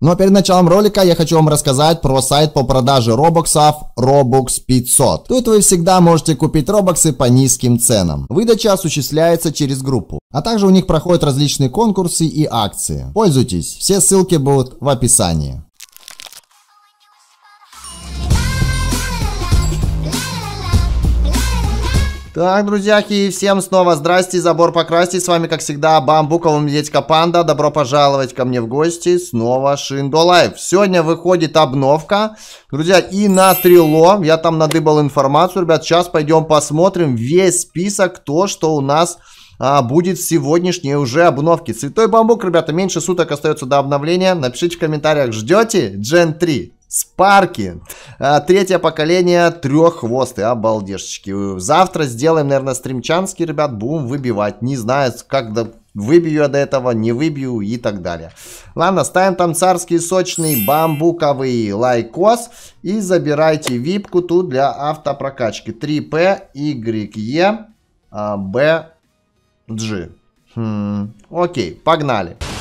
Но перед началом ролика я хочу вам рассказать про сайт по продаже робоксов Robux 500. Тут вы всегда можете купить робоксы по низким ценам. Выдача осуществляется через группу. А также у них проходят различные конкурсы и акции. Пользуйтесь, все ссылки будут в описании. Так, и всем снова здрасте, забор покрасить? С вами, как всегда, Бамбуковым Дедька Панда. Добро пожаловать ко мне в гости. Снова Шиндо Лайв. Сегодня выходит обновка, друзья, и на Трило. Я там надыбал информацию, ребят. Сейчас пойдем посмотрим весь список, то, что у нас а, будет сегодняшней уже обновки. Святой бамбук, ребята, меньше суток остается до обновления. Напишите в комментариях, ждете Gen 3? Спарки. А, третье поколение треххвосты. Обалдешечки. Завтра сделаем, наверное, стримчанский, ребят. Будем выбивать. Не знаю, как до... выбью я до этого, не выбью и так далее. Ладно, ставим там царский сочный бамбуковый лайкос. И забирайте випку тут для автопрокачки. 3P, YE, BG. Хм, окей, погнали. Погнали.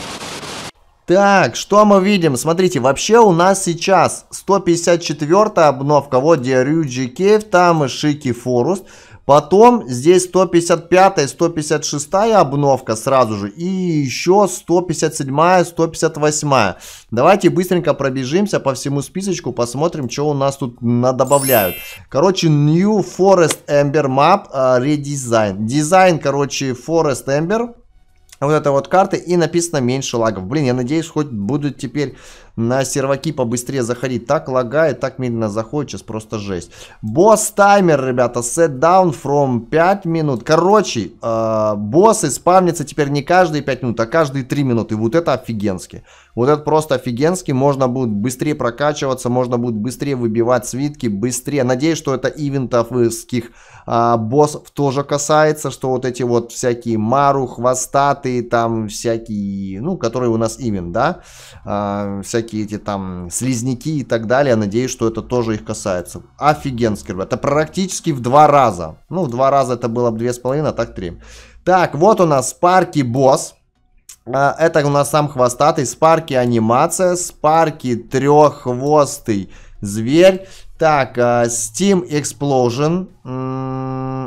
Так, что мы видим? Смотрите, вообще у нас сейчас 154-я обновка. Вот где Рюджи Кейв, там Шики форуст. Потом здесь 155 и 156 обновка сразу же. И еще 157 -я, 158 -я. Давайте быстренько пробежимся по всему списочку. Посмотрим, что у нас тут добавляют. Короче, New Forest Ember Map э, Redesign. Дизайн, короче, Forest Ember вот этой вот карты и написано меньше лагов. Блин, я надеюсь, хоть будут теперь на серваки побыстрее заходить. Так лагает, так медленно заходит, сейчас просто жесть. Босс таймер, ребята, set down from 5 минут. Короче, э, боссы спавнятся теперь не каждые 5 минут, а каждые 3 минуты. Вот это офигенски. Вот это просто офигенски. Можно будет быстрее прокачиваться, можно будет быстрее выбивать свитки, быстрее. Надеюсь, что это ивентовских э, боссов тоже касается, что вот эти вот всякие мару, хвостатые, там всякие, ну, которые у нас ивент, да, э, всякие всякие эти там слизняки и так далее. Надеюсь, что это тоже их касается. Офигенский, ребят. Это практически в два раза. Ну, в два раза это было бы две с половиной, а так три. Так, вот у нас Спарки Босс. А, это у нас сам хвостатый. Спарки анимация. Спарки треххвостый зверь. Так, а, Steam Explosion.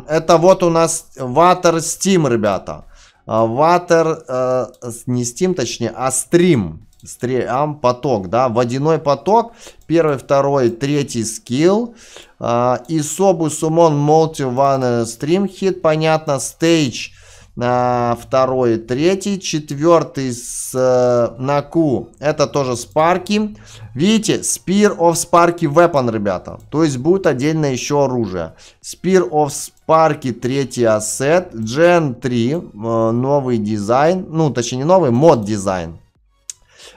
Это вот у нас Ватер Steam, ребята. А, ватер э, не Steam, точнее, а Stream. Стриам поток, да, водяной поток, первый, второй, третий скилл, а, и собу сумон multi one stream hit, понятно, стейдж, э, второй, третий, четвертый с э, наку. это тоже спарки, видите, spear of спарки weapon, ребята, то есть будет отдельно еще оружие, spear of парке третий ассет, Gen 3, э, новый дизайн, ну, точнее, не новый, мод дизайн.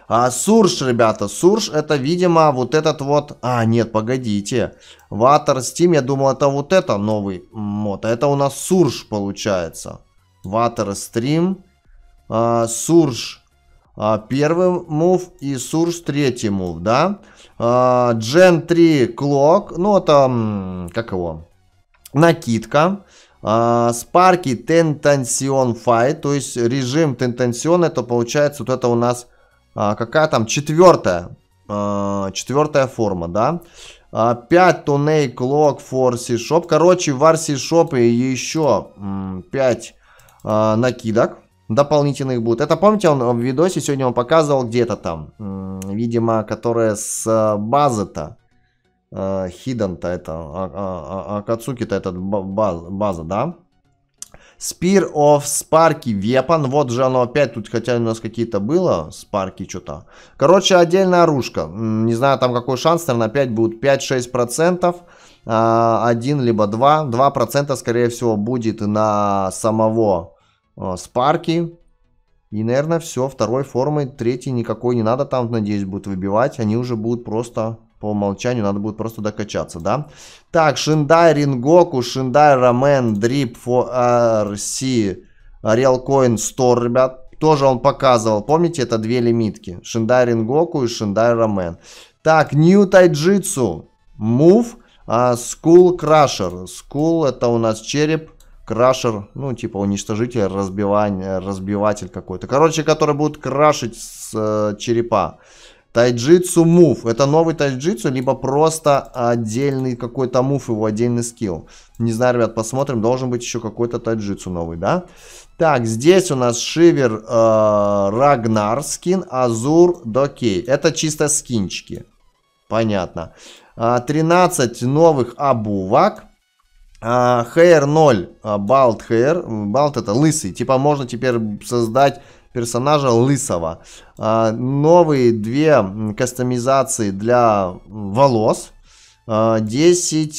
А, Сурж, ребята, Сурж это, видимо, вот этот вот... А, нет, погодите. Ватер Steam, я думал, это вот это новый мод. А это у нас Сурж получается. Ватер Stream, а, Сурж а, первый мув и Сурж третий мув, да? А, Gen 3 Клок, ну это... Как его? накидка. А, спарки Тентансион Fight, то есть режим Тентансион, это получается вот это у нас а, какая там четвертая, а, четвертая форма, да. 5 туней клок форси шоп Короче, в RC-Shop еще 5 накидок дополнительных будет. Это помните, он в видосе сегодня он показывал где-то там, видимо, которые с э, базы-то Э, Хидан-то это, а, а, а, а, Акацуки-то этот база, да? Spear of Sparky Weapon. Вот же оно опять тут, хотя у нас какие-то было. Sparky что-то. Короче, отдельная оружка. Не знаю, там какой шанс. Наверное, опять будет 5-6%. один либо два 2% скорее всего будет на самого Спарки. Э, и, наверное, все. Второй формы, третий никакой не надо там, надеюсь, будут выбивать. Они уже будут просто по умолчанию надо будет просто докачаться, да? Так, Шиндай Рингоку, Шиндай Рамен, Дрип, Форси, Реалкоин Стор, ребят. Тоже он показывал, помните, это две лимитки. Шиндай Рингоку и Шиндай Рамен. Так, Нью Тайджитсу, Мув, а, Скул Крашер. Скул это у нас череп, крашер, ну, типа уничтожитель, разбивание, разбиватель какой-то. Короче, который будет крашить с э, черепа. Тайджитсу мув. Это новый тайджитсу, либо просто отдельный какой-то мув, его отдельный скилл. Не знаю, ребят, посмотрим. Должен быть еще какой-то тайджитсу новый, да? Так, здесь у нас Шивер, э, Рагнар скин, Азур, Докей. Это чисто скинчики. Понятно. 13 а, новых обувок. А, Хейр 0, а, Балт Хейр. Балт это лысый. Типа можно теперь создать персонажа лысого. А, новые две кастомизации для волос. 10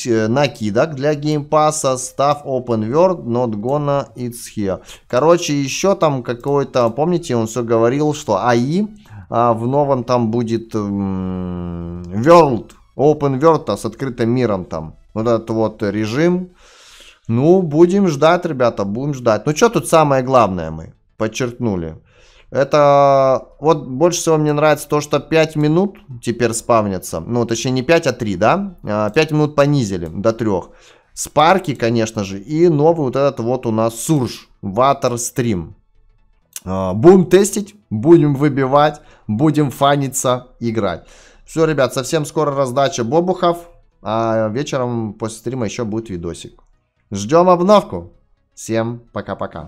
а, э, накидок для геймпаса, став open world, not gonna it's here. Короче, еще там какой-то, помните, он все говорил, что AI а в новом там будет world, open world а, с открытым миром там. Вот этот вот режим. Ну, будем ждать, ребята, будем ждать. Ну, что тут самое главное мы? подчеркнули. Это вот больше всего мне нравится то, что 5 минут теперь спавнятся. Ну, точнее, не 5, а 3, да? 5 а, минут понизили до 3. Спарки, конечно же, и новый вот этот вот у нас Сурж, Water Stream. А, будем тестить, будем выбивать, будем фаниться, играть. Все, ребят, совсем скоро раздача бобухов, а вечером после стрима еще будет видосик. Ждем обновку. Всем пока-пока.